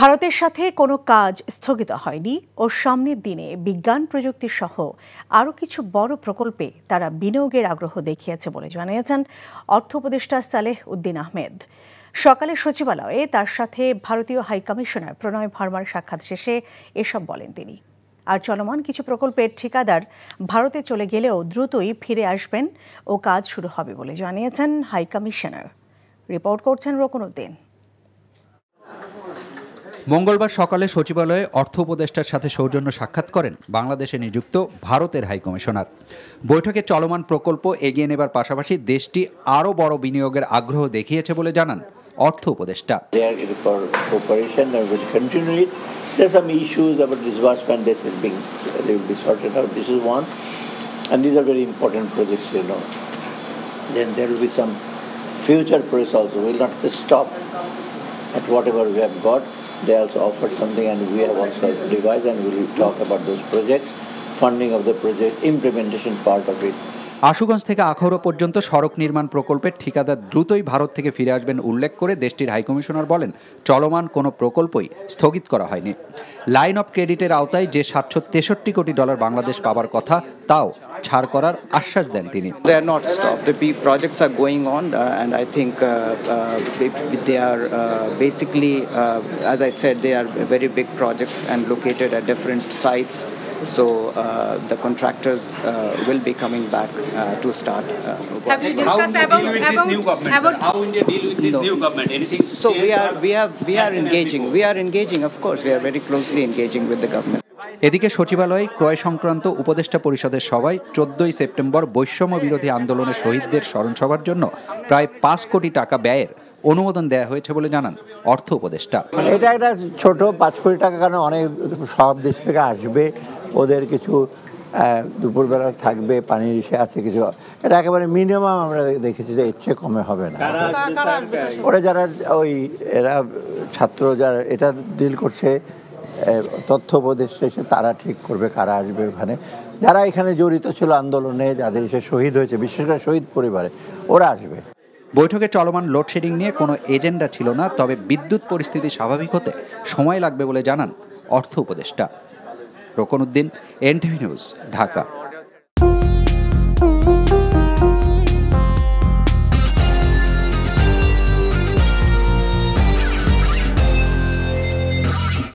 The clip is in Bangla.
ভারতের সাথে কোনো কাজ স্থগিত হয়নি ও সামনের দিনে বিজ্ঞান প্রযুক্তি সহ আরও কিছু বড় প্রকল্পে তারা বিনিয়োগের আগ্রহ দেখিয়েছে বলে জানিয়েছেন অর্থ উপদেষ্টা সালেহ উদ্দিন আহমেদ সকালে সচিবালয়ে তার সাথে ভারতীয় হাইকমিশনার প্রণয় ভার্মার সাক্ষাৎ শেষে এসব বলেন তিনি আর চলমান কিছু প্রকল্পের ঠিকাদার ভারতে চলে গেলেও দ্রুতই ফিরে আসবেন ও কাজ শুরু হবে বলে জানিয়েছেন হাইকমিশনার রিপোর্ট করছেন রোকন উদ্দিন মঙ্গলবার সকালে সচিবালয়ে অর্থ উপদেষ্টার সাথে সৌজন্য সাক্ষাৎ করেন বাংলাদেশে নিযুক্ত ভারতের হাই কমিশনার বৈঠকে চলমান প্রকল্প এগিয়ে নেবার পাশাপাশি দেশটি আরও বড় বিনিয়োগের আগ্রহ দেখিয়েছে বলে জানান অর্থ উপদেষ্টা future projects also will not just stop at whatever we have got They also offered something and we have also devised and we will talk about those projects, funding of the project, implementation part of it, Ashuganj থেকে আখরো পর্যন্ত সড়ক নির্মাণ প্রকল্পের ঠিকাদার দ্রুতই ভারত থেকে ফিরে আসবেন উল্লেখ করে দেশটির হাইকমিশনার বলেন চলমান কোনো প্রকল্পই স্থগিত করা হয়নি লাইন অফ ক্রেডিটের আওতায় যে সাতশো তেষট্টি কোটি ডলার বাংলাদেশ পাবার কথা তাও ছাড় করার আশ্বাস দেন তিনি They are not stopped. The projects are going on uh, and I think uh, uh, they, they are uh, basically, uh, as I said, they are very big projects and located at different sites. So uh, the contractors uh, will be coming back uh, to start. Uh, Have you discussed how about, about, new government? About how India deal with this no. new government? Anything? So we are we have we are engaging. We are engaging. Of course, we are very closely engaging with the government. এদিকে সচিবালয়ে ক্রয় সংক্রান্ত উপদেষ্টা পরিষদের সভায় চোদ্দই সেপ্টেম্বর বৈষম্য বিরোধী আন্দোলনের শহীদদের স্মরণ সভার জন্য প্রায় পাঁচ কোটি টাকা ব্যয়ের অনুমোদন দেয়া হয়েছে বলে জানান অর্থ উপদেষ্টা এটা একটা ছোট পাঁচ কোটি টাকা কেন অনেক সব দেশ থেকে আসবে ওদের কিছু দুপুরবেলা থাকবে পানির ইসে আছে কিছু এটা একেবারে মিনিমাম আমরা দেখেছি যে ইচ্ছে কমে হবে না ওরা যারা ওই এরা ছাত্র যারা এটা ডিল করছে তথ্য উপদেষ্টা এসে তারা ঠিক করবে কারা আসবে ওখানে যারা এখানে জড়িত ছিল আন্দোলনে যাদের এসে শহীদ হয়েছে বিশেষ করে শহীদ পরিবারে ওরা আসবে বৈঠকে চলমান লোডশেডিং নিয়ে কোনো এজেন্ডা ছিল না তবে বিদ্যুৎ পরিস্থিতি স্বাভাবিক হতে সময় লাগবে বলে জানান অর্থ উপদেষ্টা রোকনুদ্দিন এনটিভি নিউজ ঢাকা